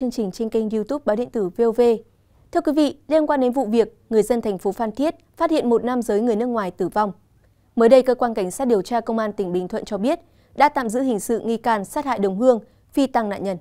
chương trình trên kênh YouTube Báo điện tử VOV. Thưa quý vị, liên quan đến vụ việc người dân thành phố Phan Thiết phát hiện một nam giới người nước ngoài tử vong. Mới đây cơ quan cảnh sát điều tra công an tỉnh Bình Thuận cho biết đã tạm giữ hình sự nghi can sát hại đồng hương phi tăng nạn nhân.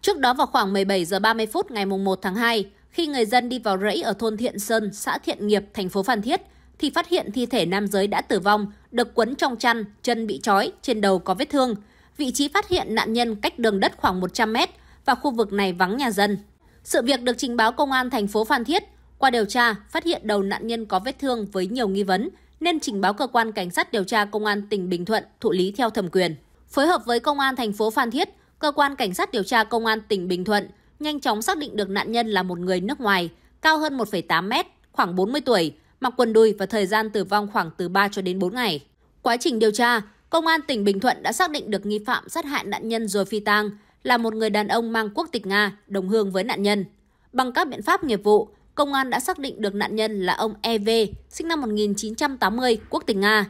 Trước đó vào khoảng 17 giờ 30 phút ngày 1 tháng 2, khi người dân đi vào rẫy ở thôn Thiện Sơn, xã Thiện Nghiệp, thành phố Phan Thiết, thì phát hiện thi thể nam giới đã tử vong, được quấn trong chăn, chân bị trói, trên đầu có vết thương. Vị trí phát hiện nạn nhân cách đường đất khoảng 100 mét, và khu vực này vắng nhà dân. Sự việc được trình báo công an thành phố Phan Thiết. Qua điều tra, phát hiện đầu nạn nhân có vết thương với nhiều nghi vấn nên trình báo cơ quan cảnh sát điều tra công an tỉnh Bình Thuận thụ lý theo thẩm quyền. Phối hợp với công an thành phố Phan Thiết, cơ quan cảnh sát điều tra công an tỉnh Bình Thuận nhanh chóng xác định được nạn nhân là một người nước ngoài, cao hơn 1,8 mét, khoảng 40 tuổi, mặc quần đùi và thời gian tử vong khoảng từ 3 cho đến 4 ngày. Quá trình điều tra, công an tỉnh Bình Thuận đã xác định được nghi phạm sát hại nạn nhân rồi phi tang, là một người đàn ông mang quốc tịch Nga, đồng hương với nạn nhân. Bằng các biện pháp nghiệp vụ, công an đã xác định được nạn nhân là ông EV, sinh năm 1980, quốc tịch Nga.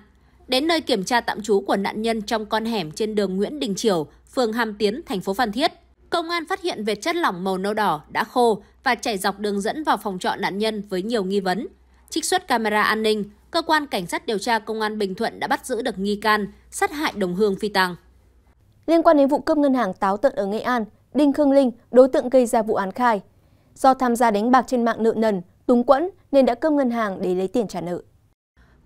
Đến nơi kiểm tra tạm trú của nạn nhân trong con hẻm trên đường Nguyễn Đình Chiểu, phường Hàm Tiến, thành phố Phan Thiết, công an phát hiện vệt chất lỏng màu nâu đỏ đã khô và chảy dọc đường dẫn vào phòng trọ nạn nhân với nhiều nghi vấn. Trích xuất camera an ninh, cơ quan cảnh sát điều tra công an Bình Thuận đã bắt giữ được nghi can sát hại đồng hương phi tàng. Liên quan đến vụ cướp ngân hàng táo tợn ở Nghệ An, Đinh Khương Linh, đối tượng gây ra vụ án khai. Do tham gia đánh bạc trên mạng nợ nần, túng quẫn nên đã cướp ngân hàng để lấy tiền trả nợ.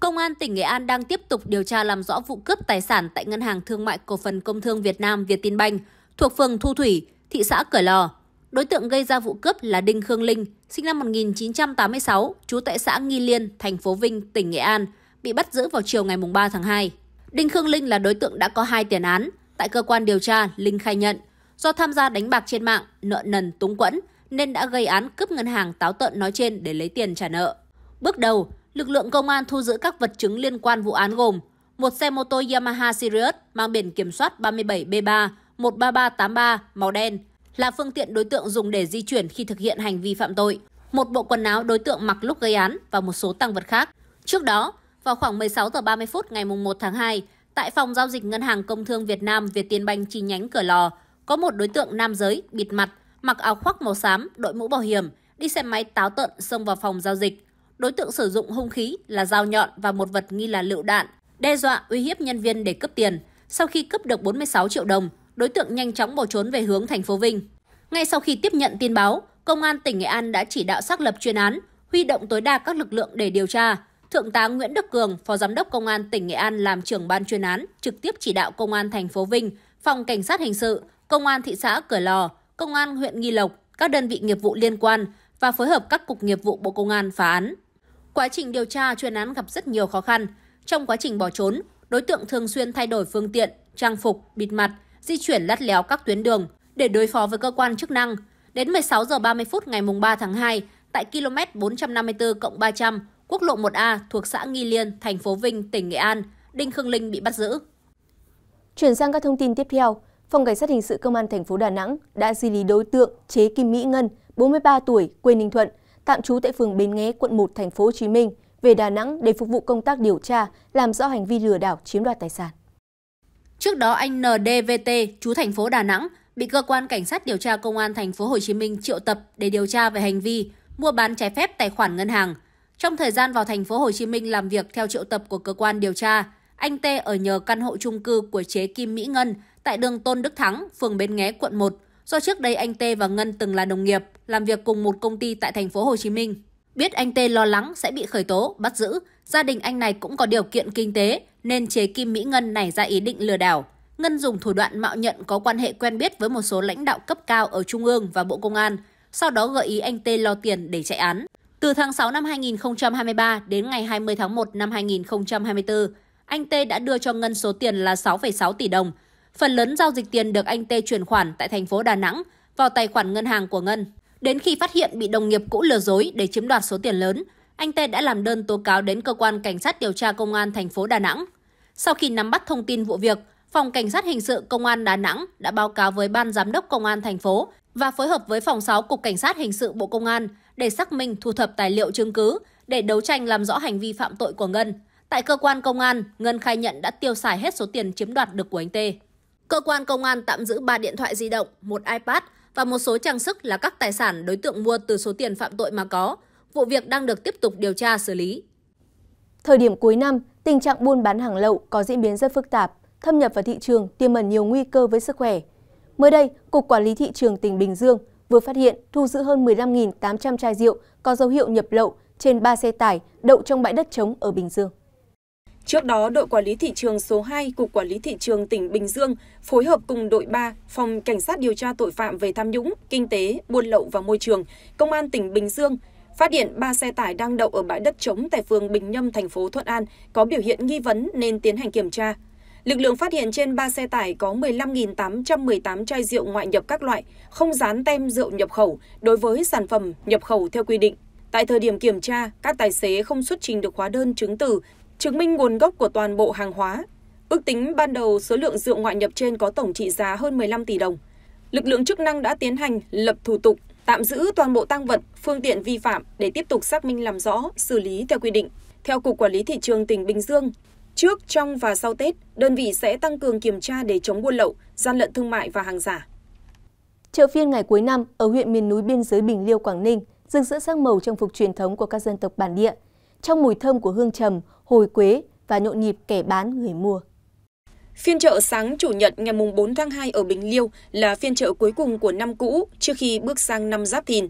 Công an tỉnh Nghệ An đang tiếp tục điều tra làm rõ vụ cướp tài sản tại Ngân hàng Thương mại Cổ phần Công thương Việt Nam Vietinbank thuộc phường Thu Thủy, thị xã Cửa Lò. Đối tượng gây ra vụ cướp là Đinh Khương Linh, sinh năm 1986, trú tại xã Nghi Liên, thành phố Vinh, tỉnh Nghệ An, bị bắt giữ vào chiều ngày 3 tháng 2. Đinh Khương Linh là đối tượng đã có hai tiền án, Tại cơ quan điều tra, Linh khai nhận do tham gia đánh bạc trên mạng, nợ nần túng quẫn nên đã gây án cướp ngân hàng táo tợn nói trên để lấy tiền trả nợ. Bước đầu, lực lượng công an thu giữ các vật chứng liên quan vụ án gồm một xe mô tô Yamaha Sirius mang biển kiểm soát 37B3 13383 màu đen là phương tiện đối tượng dùng để di chuyển khi thực hiện hành vi phạm tội, một bộ quần áo đối tượng mặc lúc gây án và một số tăng vật khác. Trước đó, vào khoảng 16 giờ 30 phút ngày 1 tháng 2, Tại phòng giao dịch Ngân hàng Công thương Việt Nam Việt Tiên Banh chi nhánh Cửa Lò, có một đối tượng nam giới bịt mặt, mặc áo khoác màu xám, đội mũ bảo hiểm, đi xe máy táo tợn xông vào phòng giao dịch. Đối tượng sử dụng hung khí là dao nhọn và một vật nghi là lựu đạn, đe dọa uy hiếp nhân viên để cướp tiền. Sau khi cướp được 46 triệu đồng, đối tượng nhanh chóng bỏ trốn về hướng thành phố Vinh. Ngay sau khi tiếp nhận tin báo, công an tỉnh Nghệ An đã chỉ đạo xác lập chuyên án, huy động tối đa các lực lượng để điều tra. Thượng tá Nguyễn Đức Cường, Phó Giám đốc Công an tỉnh Nghệ An làm trưởng ban chuyên án, trực tiếp chỉ đạo Công an thành phố Vinh, Phòng Cảnh sát Hình sự, Công an thị xã Cửa Lò, Công an huyện Nghi Lộc, các đơn vị nghiệp vụ liên quan và phối hợp các cục nghiệp vụ Bộ Công an phá án. Quá trình điều tra chuyên án gặp rất nhiều khó khăn. Trong quá trình bỏ trốn, đối tượng thường xuyên thay đổi phương tiện, trang phục, bịt mặt, di chuyển lắt léo các tuyến đường để đối phó với cơ quan chức năng. Đến 16 giờ 30 phút ngày 3 tháng 2, tại km 454 300, quốc lộ 1A thuộc xã Nghi Liên, thành phố Vinh, tỉnh Nghệ An, Đinh Khương Linh bị bắt giữ. Chuyển sang các thông tin tiếp theo, Phòng Cảnh sát Hình sự Công an thành phố Đà Nẵng đã di lý đối tượng Chế Kim Mỹ Ngân, 43 tuổi, quê Ninh Thuận, tạm trú tại phường Bến Nghé, quận 1, thành phố Hồ Chí Minh, về Đà Nẵng để phục vụ công tác điều tra, làm rõ hành vi lừa đảo chiếm đoạt tài sản. Trước đó anh NDVT, chú thành phố Đà Nẵng, bị cơ quan cảnh sát điều tra công an thành phố Hồ Chí Minh triệu tập để điều tra về hành vi mua bán trái phép tài khoản ngân hàng – trong thời gian vào thành phố Hồ Chí Minh làm việc theo triệu tập của cơ quan điều tra, anh T ở nhờ căn hộ chung cư của chế Kim Mỹ Ngân tại đường Tôn Đức Thắng, phường Bến Nghé, quận 1. Do trước đây anh T và Ngân từng là đồng nghiệp, làm việc cùng một công ty tại thành phố Hồ Chí Minh. Biết anh T lo lắng sẽ bị khởi tố, bắt giữ, gia đình anh này cũng có điều kiện kinh tế nên chế Kim Mỹ Ngân nảy ra ý định lừa đảo. Ngân dùng thủ đoạn mạo nhận có quan hệ quen biết với một số lãnh đạo cấp cao ở Trung ương và Bộ Công an, sau đó gợi ý anh T lo tiền để chạy án. Từ tháng 6 năm 2023 đến ngày 20 tháng 1 năm 2024, anh T đã đưa cho Ngân số tiền là 6,6 tỷ đồng. Phần lớn giao dịch tiền được anh T chuyển khoản tại thành phố Đà Nẵng vào tài khoản ngân hàng của Ngân. Đến khi phát hiện bị đồng nghiệp cũ lừa dối để chiếm đoạt số tiền lớn, anh T đã làm đơn tố cáo đến cơ quan cảnh sát điều tra công an thành phố Đà Nẵng. Sau khi nắm bắt thông tin vụ việc, Phòng Cảnh sát hình sự Công an Đà Nẵng đã báo cáo với Ban Giám đốc Công an thành phố và phối hợp với Phòng 6 Cục Cảnh sát hình sự Bộ Công an để xác minh thu thập tài liệu chứng cứ để đấu tranh làm rõ hành vi phạm tội của Ngân. Tại cơ quan công an, Ngân khai nhận đã tiêu xài hết số tiền chiếm đoạt được của anh Tê. Cơ quan công an tạm giữ 3 điện thoại di động, một iPad và một số trang sức là các tài sản đối tượng mua từ số tiền phạm tội mà có. Vụ việc đang được tiếp tục điều tra xử lý. Thời điểm cuối năm, tình trạng buôn bán hàng lậu có diễn biến rất phức tạp, thâm nhập vào thị trường tiềm ẩn nhiều nguy cơ với sức khỏe. Mới đây, Cục Quản lý Thị trường tỉnh Bình Dương vừa phát hiện thu giữ hơn một mươi năm tám trăm chai rượu có dấu hiệu nhập lậu trên ba xe tải đậu trong bãi đất trống ở Bình Dương. Trước đó, đội quản lý thị trường số 2 Cục Quản lý Thị trường tỉnh Bình Dương phối hợp cùng đội 3 Phòng Cảnh sát điều tra tội phạm về tham nhũng, kinh tế, buôn lậu và môi trường, Công an tỉnh Bình Dương phát hiện ba xe tải đang đậu ở bãi đất trống tại phường Bình Nhâm, thành phố Thuận An có biểu hiện nghi vấn nên tiến hành kiểm tra, lực lượng phát hiện trên ba xe tải có một mươi năm tám trăm một mươi tám chai rượu ngoại nhập các loại không dán tem rượu nhập khẩu đối với sản phẩm nhập khẩu theo quy định tại thời điểm kiểm tra các tài xế không xuất trình được hóa đơn chứng từ chứng minh nguồn gốc của toàn bộ hàng hóa ước tính ban đầu số lượng rượu ngoại nhập trên có tổng trị giá hơn 15 tỷ đồng lực lượng chức năng đã tiến hành lập thủ tục tạm giữ toàn bộ tăng vật phương tiện vi phạm để tiếp tục xác minh làm rõ xử lý theo quy định theo Cục Quản lý Thị trường tỉnh Bình Dương, Trước, trong và sau Tết, đơn vị sẽ tăng cường kiểm tra để chống buôn lậu, gian lận thương mại và hàng giả. Chợ phiên ngày cuối năm ở huyện miền núi biên giới Bình Liêu, Quảng Ninh rực rỡ sắc màu trang phục truyền thống của các dân tộc bản địa, trong mùi thơm của hương trầm, hồi quế và nhộn nhịp kẻ bán người mua. Phiên chợ sáng chủ nhật ngày 4 tháng 2 ở Bình Liêu là phiên chợ cuối cùng của năm cũ trước khi bước sang năm Giáp Thìn.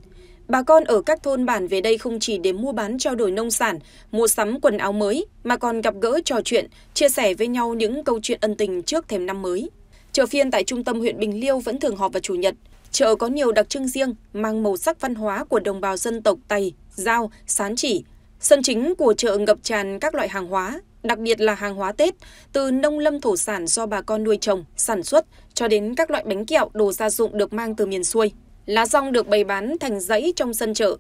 Bà con ở các thôn bản về đây không chỉ để mua bán trao đổi nông sản, mua sắm quần áo mới, mà còn gặp gỡ trò chuyện, chia sẻ với nhau những câu chuyện ân tình trước thềm năm mới. Chợ phiên tại trung tâm huyện Bình Liêu vẫn thường họp vào Chủ nhật. Chợ có nhiều đặc trưng riêng, mang màu sắc văn hóa của đồng bào dân tộc Tây, Giao, Sán Chỉ. Sân chính của chợ ngập tràn các loại hàng hóa, đặc biệt là hàng hóa Tết, từ nông lâm thổ sản do bà con nuôi trồng, sản xuất, cho đến các loại bánh kẹo, đồ gia dụng được mang từ miền xuôi. Lá rong được bày bán thành dãy trong sân chợ.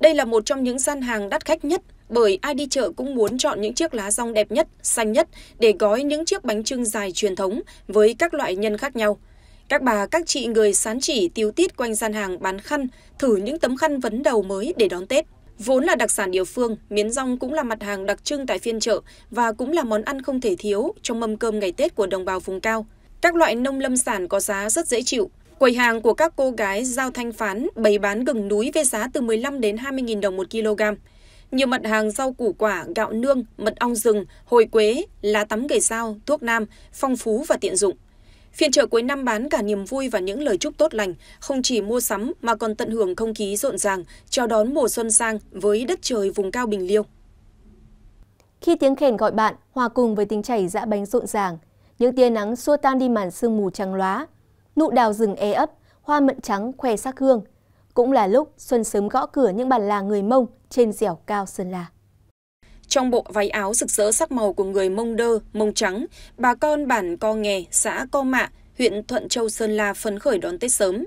Đây là một trong những gian hàng đắt khách nhất bởi ai đi chợ cũng muốn chọn những chiếc lá rong đẹp nhất, xanh nhất để gói những chiếc bánh trưng dài truyền thống với các loại nhân khác nhau. Các bà, các chị người sán chỉ tiêu tít quanh gian hàng bán khăn, thử những tấm khăn vấn đầu mới để đón Tết. Vốn là đặc sản địa phương, miến rong cũng là mặt hàng đặc trưng tại phiên chợ và cũng là món ăn không thể thiếu trong mâm cơm ngày Tết của đồng bào vùng cao. Các loại nông lâm sản có giá rất dễ chịu, Quầy hàng của các cô gái giao thanh phán bày bán gừng núi với giá từ 15 đến 20.000 đồng một kg. Nhiều mặt hàng rau củ quả, gạo nương, mật ong rừng, hồi quế, lá tắm gầy sao, thuốc nam, phong phú và tiện dụng. Phiên chợ cuối năm bán cả niềm vui và những lời chúc tốt lành, không chỉ mua sắm mà còn tận hưởng không khí rộn ràng, chào đón mùa xuân sang với đất trời vùng cao Bình Liêu. Khi tiếng khen gọi bạn, hòa cùng với tiếng chảy dã bánh rộn ràng, những tia nắng xua tan đi màn sương mù trắng loá nụ đào rừng e ấp, hoa mận trắng khoe sắc hương. Cũng là lúc xuân sớm gõ cửa những bản làng người Mông trên dẻo cao Sơn La. Trong bộ váy áo rực rỡ sắc màu của người Mông Đơ, Mông Trắng, bà con bản Co Nghè, xã Co Mạ, huyện Thuận Châu Sơn La phấn khởi đón Tết sớm.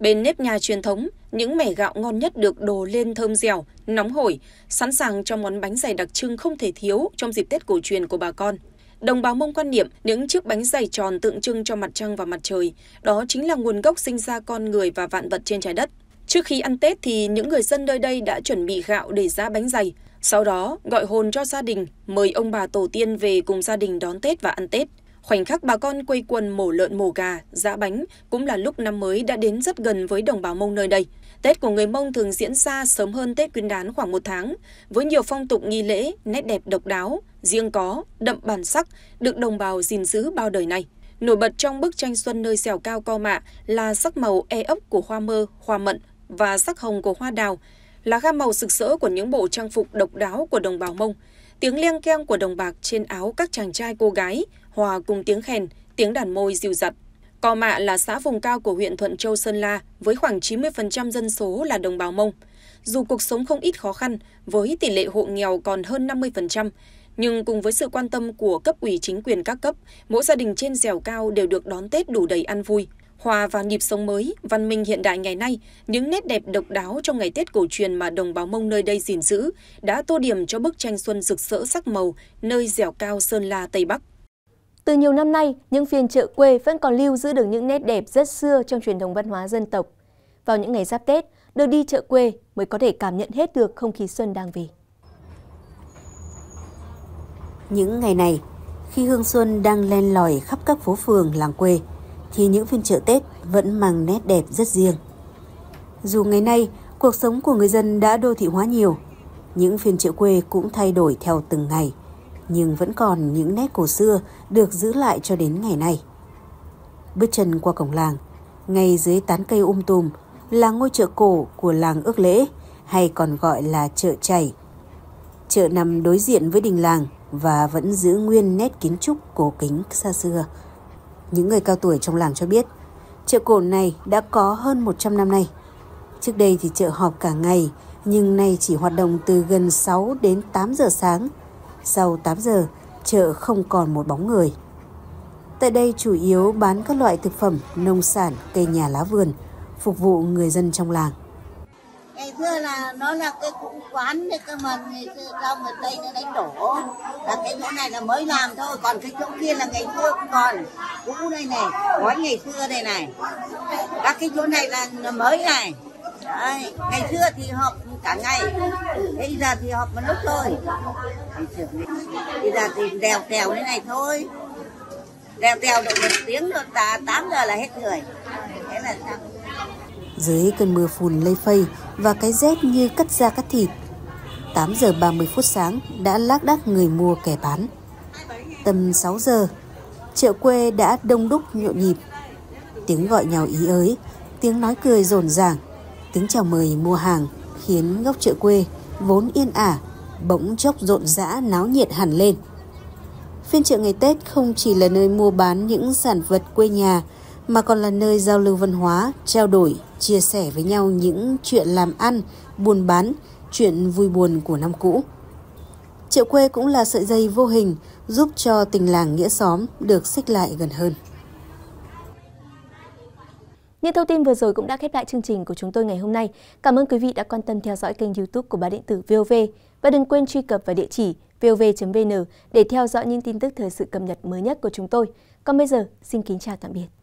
Bên nếp nhà truyền thống, những mẻ gạo ngon nhất được đổ lên thơm dẻo, nóng hổi, sẵn sàng cho món bánh dày đặc trưng không thể thiếu trong dịp Tết cổ truyền của bà con đồng bào mông quan niệm những chiếc bánh dày tròn tượng trưng cho mặt trăng và mặt trời, đó chính là nguồn gốc sinh ra con người và vạn vật trên trái đất. Trước khi ăn Tết thì những người dân nơi đây đã chuẩn bị gạo để ra bánh dày, sau đó gọi hồn cho gia đình, mời ông bà tổ tiên về cùng gia đình đón Tết và ăn Tết. Khoảnh khắc bà con quây quần mổ lợn mổ gà, giã bánh cũng là lúc năm mới đã đến rất gần với đồng bào Mông nơi đây. Tết của người Mông thường diễn ra sớm hơn Tết Nguyên đán khoảng một tháng, với nhiều phong tục nghi lễ, nét đẹp độc đáo, riêng có, đậm bản sắc, được đồng bào gìn giữ bao đời này. Nổi bật trong bức tranh xuân nơi xẻo cao co mạ là sắc màu e ấp của hoa mơ, hoa mận và sắc hồng của hoa đào, là gam màu sực sỡ của những bộ trang phục độc đáo của đồng bào Mông, tiếng leng keng của đồng bạc trên áo các chàng trai cô gái, hòa cùng tiếng khen, tiếng đàn môi dịu dặt. Cò Mạ là xã vùng cao của huyện Thuận Châu Sơn La với khoảng 90% dân số là đồng bào Mông. Dù cuộc sống không ít khó khăn, với tỷ lệ hộ nghèo còn hơn 50%, nhưng cùng với sự quan tâm của cấp ủy chính quyền các cấp, mỗi gia đình trên dẻo cao đều được đón Tết đủ đầy ăn vui. Hòa vào nhịp sống mới, văn minh hiện đại ngày nay, những nét đẹp độc đáo trong ngày Tết cổ truyền mà đồng bào Mông nơi đây gìn giữ đã tô điểm cho bức tranh xuân rực rỡ sắc màu nơi dẻo cao Sơn La Tây Bắc. Từ nhiều năm nay, những phiên chợ quê vẫn còn lưu giữ được những nét đẹp rất xưa trong truyền thống văn hóa dân tộc. Vào những ngày giáp Tết, được đi chợ quê mới có thể cảm nhận hết được không khí xuân đang về. Những ngày này, khi hương xuân đang len lỏi khắp các phố phường làng quê, thì những phiên chợ Tết vẫn mang nét đẹp rất riêng. Dù ngày nay, cuộc sống của người dân đã đô thị hóa nhiều, những phiên chợ quê cũng thay đổi theo từng ngày nhưng vẫn còn những nét cổ xưa được giữ lại cho đến ngày nay. Bước chân qua cổng làng, ngay dưới tán cây um tùm là ngôi chợ cổ của làng ước lễ hay còn gọi là chợ chảy. Chợ nằm đối diện với đình làng và vẫn giữ nguyên nét kiến trúc cổ kính xa xưa. Những người cao tuổi trong làng cho biết, chợ cổ này đã có hơn 100 năm nay. Trước đây thì chợ họp cả ngày, nhưng nay chỉ hoạt động từ gần 6 đến 8 giờ sáng sau 8 giờ, chợ không còn một bóng người. Tại đây chủ yếu bán các loại thực phẩm, nông sản, cây nhà lá vườn, phục vụ người dân trong làng. Ngày xưa là nó là cái cũ quán đấy cơ mà ngày xưa sau người Tây nó đánh đổ. Là cái chỗ này là mới làm thôi, còn cái chỗ kia là ngày xưa cũng còn. Cũ đây này, gói ngày xưa đây này. Các cái chỗ này là mới này. Đấy, ngày xưa thì họp cả ngày bây giờ thì họp một lúc thôi bây giờ thì đèo kèo như này thôi đèo đèo được một tiếng được là 8 giờ là hết người thế là xong dưới cơn mưa phùn lây phây và cái rét như cắt da cắt thịt 8 giờ 30 phút sáng đã lác đác người mua kẻ bán. Tầm 6 giờ, chợ quê đã đông đúc nhộn nhịp. Tiếng gọi nhau ý ới, tiếng nói cười rồn ràng, tiếng chào mời mua hàng khiến góc chợ quê vốn yên ả bỗng chốc rộn rã náo nhiệt hẳn lên. Phiên chợ ngày Tết không chỉ là nơi mua bán những sản vật quê nhà mà còn là nơi giao lưu văn hóa, trao đổi, chia sẻ với nhau những chuyện làm ăn, buôn bán, chuyện vui buồn của năm cũ. Chợ quê cũng là sợi dây vô hình giúp cho tình làng nghĩa xóm được xích lại gần hơn. Những thông tin vừa rồi cũng đã khép lại chương trình của chúng tôi ngày hôm nay. Cảm ơn quý vị đã quan tâm theo dõi kênh youtube của Báo Điện tử VOV và đừng quên truy cập vào địa chỉ vov.vn để theo dõi những tin tức thời sự cập nhật mới nhất của chúng tôi. Còn bây giờ, xin kính chào tạm biệt.